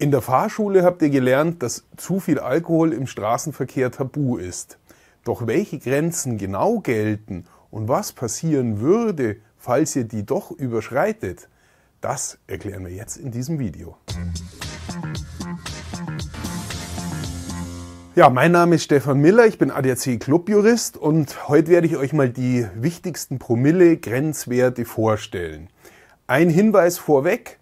In der Fahrschule habt ihr gelernt, dass zu viel Alkohol im Straßenverkehr tabu ist. Doch welche Grenzen genau gelten und was passieren würde, falls ihr die doch überschreitet, das erklären wir jetzt in diesem Video. Ja, mein Name ist Stefan Miller, ich bin ADAC-Clubjurist und heute werde ich euch mal die wichtigsten Promille-Grenzwerte vorstellen. Ein Hinweis vorweg,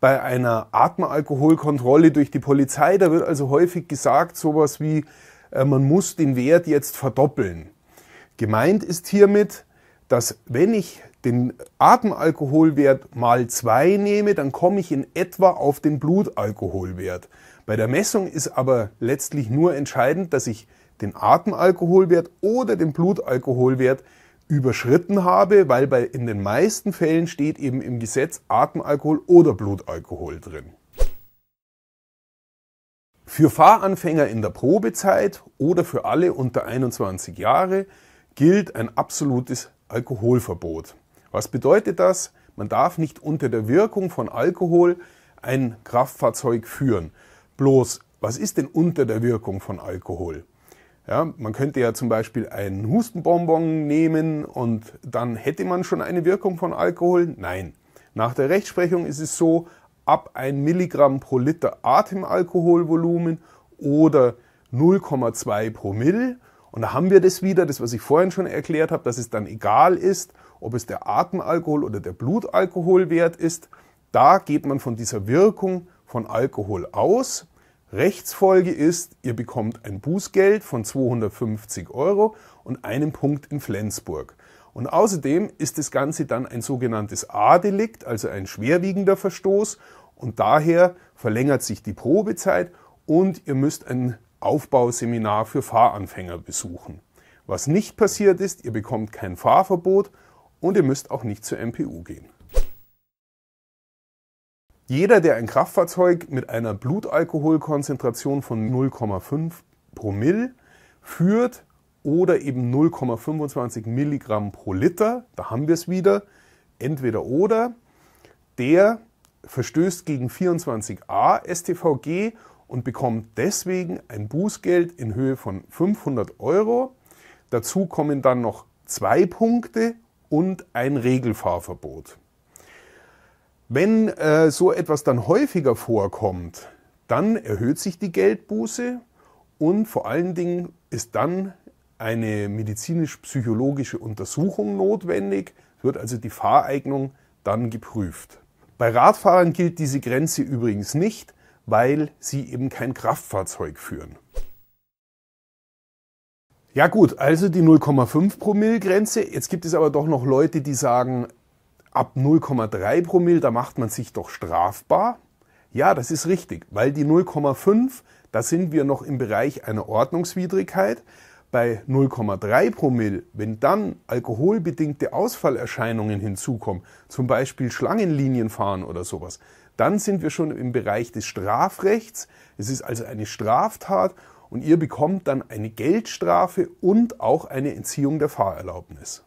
bei einer Atemalkoholkontrolle durch die Polizei, da wird also häufig gesagt sowas wie, äh, man muss den Wert jetzt verdoppeln. Gemeint ist hiermit, dass wenn ich den Atemalkoholwert mal zwei nehme, dann komme ich in etwa auf den Blutalkoholwert. Bei der Messung ist aber letztlich nur entscheidend, dass ich den Atemalkoholwert oder den Blutalkoholwert überschritten habe, weil bei, in den meisten Fällen steht eben im Gesetz Atemalkohol oder Blutalkohol drin. Für Fahranfänger in der Probezeit oder für alle unter 21 Jahre gilt ein absolutes Alkoholverbot. Was bedeutet das? Man darf nicht unter der Wirkung von Alkohol ein Kraftfahrzeug führen. Bloß, was ist denn unter der Wirkung von Alkohol? Ja, man könnte ja zum Beispiel einen Hustenbonbon nehmen und dann hätte man schon eine Wirkung von Alkohol. Nein. Nach der Rechtsprechung ist es so, ab 1 Milligramm pro Liter Atemalkoholvolumen oder 0,2 Promille. Und da haben wir das wieder, das was ich vorhin schon erklärt habe, dass es dann egal ist, ob es der Atemalkohol oder der Blutalkoholwert ist. Da geht man von dieser Wirkung von Alkohol aus. Rechtsfolge ist, ihr bekommt ein Bußgeld von 250 Euro und einen Punkt in Flensburg. Und außerdem ist das Ganze dann ein sogenanntes A-Delikt, also ein schwerwiegender Verstoß. Und daher verlängert sich die Probezeit und ihr müsst ein Aufbauseminar für Fahranfänger besuchen. Was nicht passiert ist, ihr bekommt kein Fahrverbot und ihr müsst auch nicht zur MPU gehen. Jeder, der ein Kraftfahrzeug mit einer Blutalkoholkonzentration von 0,5 Promille führt oder eben 0,25 Milligramm pro Liter, da haben wir es wieder, entweder oder, der verstößt gegen 24a StVG und bekommt deswegen ein Bußgeld in Höhe von 500 Euro. Dazu kommen dann noch zwei Punkte und ein Regelfahrverbot. Wenn äh, so etwas dann häufiger vorkommt, dann erhöht sich die Geldbuße und vor allen Dingen ist dann eine medizinisch-psychologische Untersuchung notwendig, wird also die Fahreignung dann geprüft. Bei Radfahrern gilt diese Grenze übrigens nicht, weil sie eben kein Kraftfahrzeug führen. Ja gut, also die 0,5 Promille Grenze. Jetzt gibt es aber doch noch Leute, die sagen, ab 0,3 Promille, da macht man sich doch strafbar. Ja, das ist richtig, weil die 0,5, da sind wir noch im Bereich einer Ordnungswidrigkeit. Bei 0,3 Promille, wenn dann alkoholbedingte Ausfallerscheinungen hinzukommen, zum Beispiel Schlangenlinien fahren oder sowas, dann sind wir schon im Bereich des Strafrechts. Es ist also eine Straftat und ihr bekommt dann eine Geldstrafe und auch eine Entziehung der Fahrerlaubnis.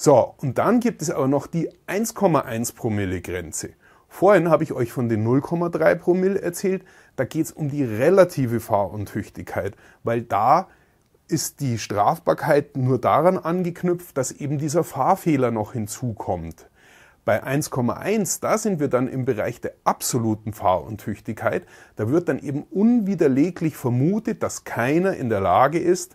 So, und dann gibt es aber noch die 1,1 Promille Grenze. Vorhin habe ich euch von den 0,3 Promille erzählt. Da geht es um die relative Fahruntüchtigkeit, weil da ist die Strafbarkeit nur daran angeknüpft, dass eben dieser Fahrfehler noch hinzukommt. Bei 1,1, da sind wir dann im Bereich der absoluten Fahruntüchtigkeit. Da wird dann eben unwiderleglich vermutet, dass keiner in der Lage ist,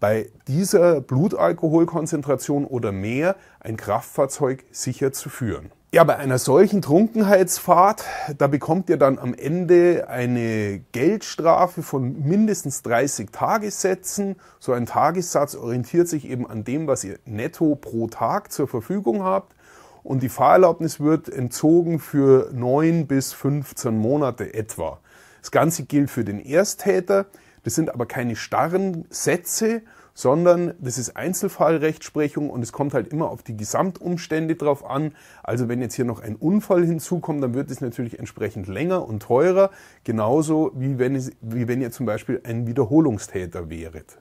bei dieser Blutalkoholkonzentration oder mehr ein Kraftfahrzeug sicher zu führen. Ja, bei einer solchen Trunkenheitsfahrt, da bekommt ihr dann am Ende eine Geldstrafe von mindestens 30 Tagessätzen. So ein Tagessatz orientiert sich eben an dem, was ihr netto pro Tag zur Verfügung habt. Und die Fahrerlaubnis wird entzogen für 9 bis 15 Monate etwa. Das Ganze gilt für den Ersttäter. Das sind aber keine starren Sätze, sondern das ist Einzelfallrechtsprechung und es kommt halt immer auf die Gesamtumstände drauf an. Also wenn jetzt hier noch ein Unfall hinzukommt, dann wird es natürlich entsprechend länger und teurer, genauso wie wenn, es, wie wenn ihr zum Beispiel ein Wiederholungstäter wäret.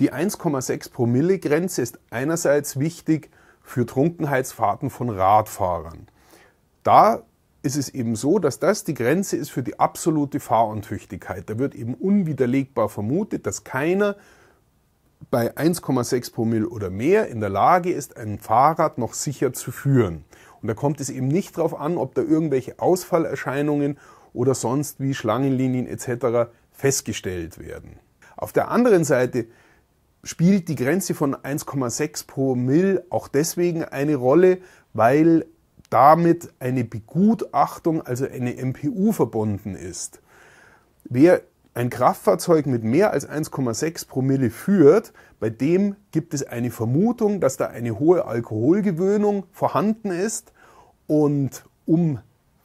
Die 1,6 Promille Grenze ist einerseits wichtig für Trunkenheitsfahrten von Radfahrern. Da ist es eben so, dass das die Grenze ist für die absolute Fahruntüchtigkeit. Da wird eben unwiderlegbar vermutet, dass keiner bei 1,6 Promille oder mehr in der Lage ist, ein Fahrrad noch sicher zu führen. Und da kommt es eben nicht darauf an, ob da irgendwelche Ausfallerscheinungen oder sonst wie Schlangenlinien etc. festgestellt werden. Auf der anderen Seite spielt die Grenze von 1,6 pro Mill auch deswegen eine Rolle, weil damit eine Begutachtung, also eine MPU verbunden ist. Wer ein Kraftfahrzeug mit mehr als 1,6 Promille führt, bei dem gibt es eine Vermutung, dass da eine hohe Alkoholgewöhnung vorhanden ist und um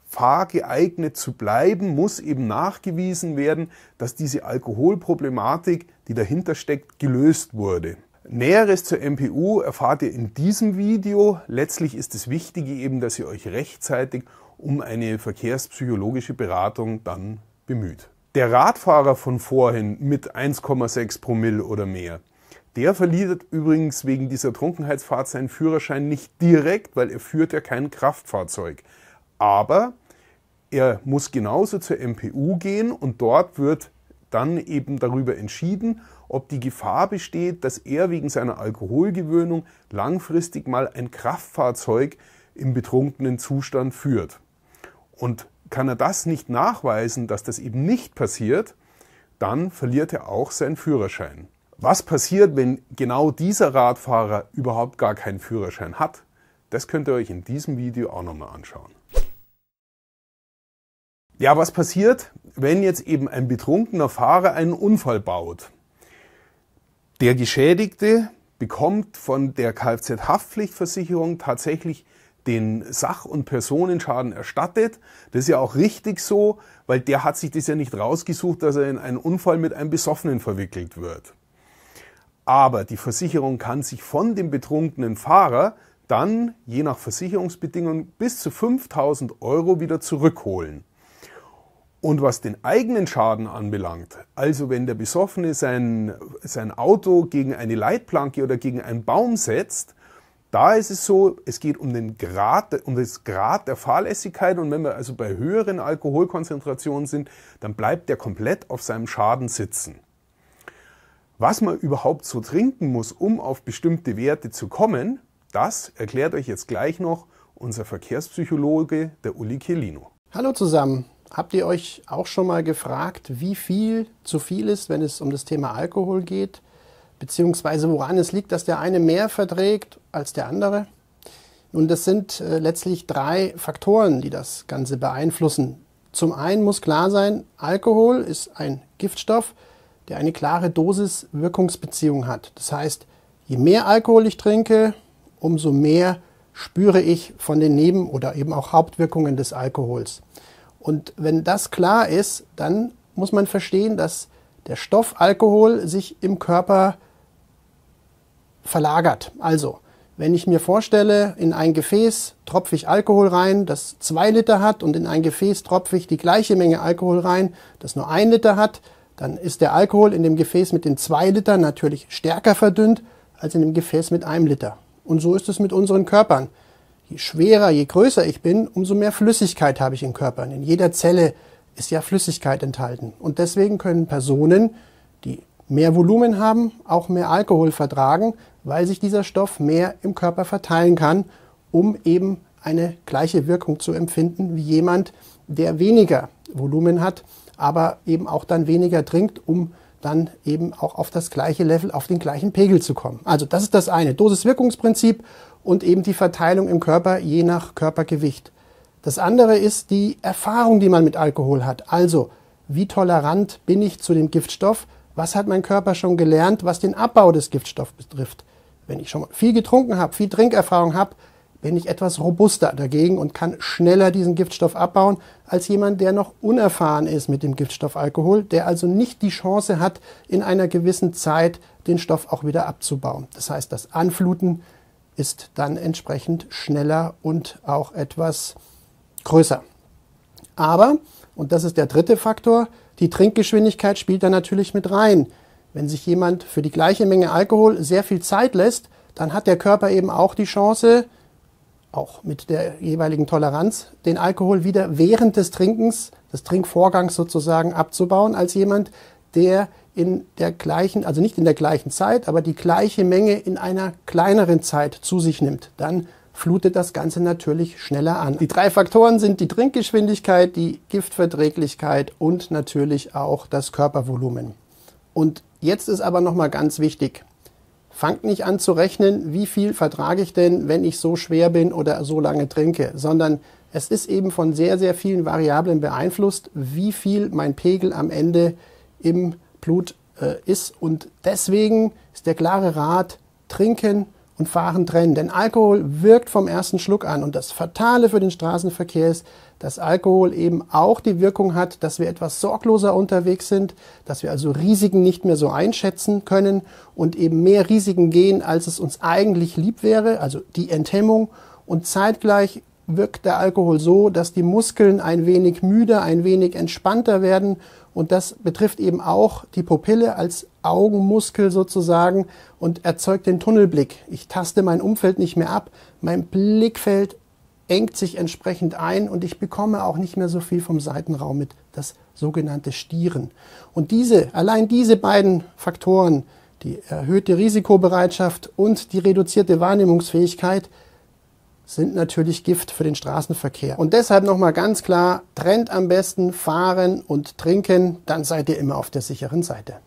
fahrgeeignet zu bleiben, muss eben nachgewiesen werden, dass diese Alkoholproblematik, die dahinter steckt, gelöst wurde. Näheres zur MPU erfahrt ihr in diesem Video. Letztlich ist das Wichtige eben, dass ihr euch rechtzeitig um eine verkehrspsychologische Beratung dann bemüht. Der Radfahrer von vorhin mit 1,6 Promille oder mehr, der verliert übrigens wegen dieser Trunkenheitsfahrt seinen Führerschein nicht direkt, weil er führt ja kein Kraftfahrzeug. Aber er muss genauso zur MPU gehen und dort wird dann eben darüber entschieden, ob die Gefahr besteht, dass er wegen seiner Alkoholgewöhnung langfristig mal ein Kraftfahrzeug im betrunkenen Zustand führt. Und kann er das nicht nachweisen, dass das eben nicht passiert, dann verliert er auch seinen Führerschein. Was passiert, wenn genau dieser Radfahrer überhaupt gar keinen Führerschein hat? Das könnt ihr euch in diesem Video auch nochmal anschauen. Ja, was passiert, wenn jetzt eben ein betrunkener Fahrer einen Unfall baut, der Geschädigte bekommt von der Kfz-Haftpflichtversicherung tatsächlich den Sach- und Personenschaden erstattet. Das ist ja auch richtig so, weil der hat sich das ja nicht rausgesucht, dass er in einen Unfall mit einem Besoffenen verwickelt wird. Aber die Versicherung kann sich von dem betrunkenen Fahrer dann, je nach Versicherungsbedingungen, bis zu 5000 Euro wieder zurückholen. Und was den eigenen Schaden anbelangt, also wenn der Besoffene sein, sein Auto gegen eine Leitplanke oder gegen einen Baum setzt, da ist es so, es geht um den Grad, um das Grad der Fahrlässigkeit und wenn wir also bei höheren Alkoholkonzentrationen sind, dann bleibt der komplett auf seinem Schaden sitzen. Was man überhaupt so trinken muss, um auf bestimmte Werte zu kommen, das erklärt euch jetzt gleich noch unser Verkehrspsychologe, der Uli Kelino. Hallo zusammen. Habt ihr euch auch schon mal gefragt, wie viel zu viel ist, wenn es um das Thema Alkohol geht? Beziehungsweise woran es liegt, dass der eine mehr verträgt als der andere? Nun, das sind äh, letztlich drei Faktoren, die das Ganze beeinflussen. Zum einen muss klar sein, Alkohol ist ein Giftstoff, der eine klare Dosis-Wirkungsbeziehung hat. Das heißt, je mehr Alkohol ich trinke, umso mehr spüre ich von den Neben- oder eben auch Hauptwirkungen des Alkohols. Und wenn das klar ist, dann muss man verstehen, dass der Stoff Alkohol sich im Körper verlagert. Also, wenn ich mir vorstelle, in ein Gefäß tropfe ich Alkohol rein, das zwei Liter hat, und in ein Gefäß tropfe ich die gleiche Menge Alkohol rein, das nur ein Liter hat, dann ist der Alkohol in dem Gefäß mit den zwei Litern natürlich stärker verdünnt als in dem Gefäß mit einem Liter. Und so ist es mit unseren Körpern. Je schwerer, je größer ich bin, umso mehr Flüssigkeit habe ich im Körper. in jeder Zelle ist ja Flüssigkeit enthalten. Und deswegen können Personen, die mehr Volumen haben, auch mehr Alkohol vertragen, weil sich dieser Stoff mehr im Körper verteilen kann, um eben eine gleiche Wirkung zu empfinden wie jemand, der weniger Volumen hat, aber eben auch dann weniger trinkt, um dann eben auch auf das gleiche Level, auf den gleichen Pegel zu kommen. Also das ist das eine, Dosis-Wirkungsprinzip und eben die Verteilung im Körper je nach Körpergewicht. Das andere ist die Erfahrung, die man mit Alkohol hat. Also wie tolerant bin ich zu dem Giftstoff? Was hat mein Körper schon gelernt, was den Abbau des Giftstoffs betrifft? Wenn ich schon viel getrunken habe, viel Trinkerfahrung habe, bin ich etwas robuster dagegen und kann schneller diesen Giftstoff abbauen als jemand, der noch unerfahren ist mit dem Giftstoff Alkohol, der also nicht die Chance hat, in einer gewissen Zeit den Stoff auch wieder abzubauen. Das heißt, das Anfluten ist dann entsprechend schneller und auch etwas größer. Aber, und das ist der dritte Faktor, die Trinkgeschwindigkeit spielt da natürlich mit rein. Wenn sich jemand für die gleiche Menge Alkohol sehr viel Zeit lässt, dann hat der Körper eben auch die Chance, auch mit der jeweiligen Toleranz, den Alkohol wieder während des Trinkens, des Trinkvorgangs sozusagen abzubauen, als jemand, der in der gleichen, also nicht in der gleichen Zeit, aber die gleiche Menge in einer kleineren Zeit zu sich nimmt. Dann flutet das Ganze natürlich schneller an. Die drei Faktoren sind die Trinkgeschwindigkeit, die Giftverträglichkeit und natürlich auch das Körpervolumen. Und jetzt ist aber nochmal ganz wichtig, Fangt nicht an zu rechnen, wie viel vertrage ich denn, wenn ich so schwer bin oder so lange trinke, sondern es ist eben von sehr, sehr vielen Variablen beeinflusst, wie viel mein Pegel am Ende im Blut äh, ist. Und deswegen ist der klare Rat, trinken, und Fahren trennen. Denn Alkohol wirkt vom ersten Schluck an. Und das Fatale für den Straßenverkehr ist, dass Alkohol eben auch die Wirkung hat, dass wir etwas sorgloser unterwegs sind, dass wir also Risiken nicht mehr so einschätzen können und eben mehr Risiken gehen, als es uns eigentlich lieb wäre, also die Enthemmung. Und zeitgleich wirkt der Alkohol so, dass die Muskeln ein wenig müder, ein wenig entspannter werden. Und das betrifft eben auch die Pupille als Augenmuskel sozusagen und erzeugt den Tunnelblick. Ich taste mein Umfeld nicht mehr ab, mein Blickfeld engt sich entsprechend ein und ich bekomme auch nicht mehr so viel vom Seitenraum mit, das sogenannte Stieren. Und diese, allein diese beiden Faktoren, die erhöhte Risikobereitschaft und die reduzierte Wahrnehmungsfähigkeit, sind natürlich Gift für den Straßenverkehr. Und deshalb nochmal ganz klar, trennt am besten fahren und trinken, dann seid ihr immer auf der sicheren Seite.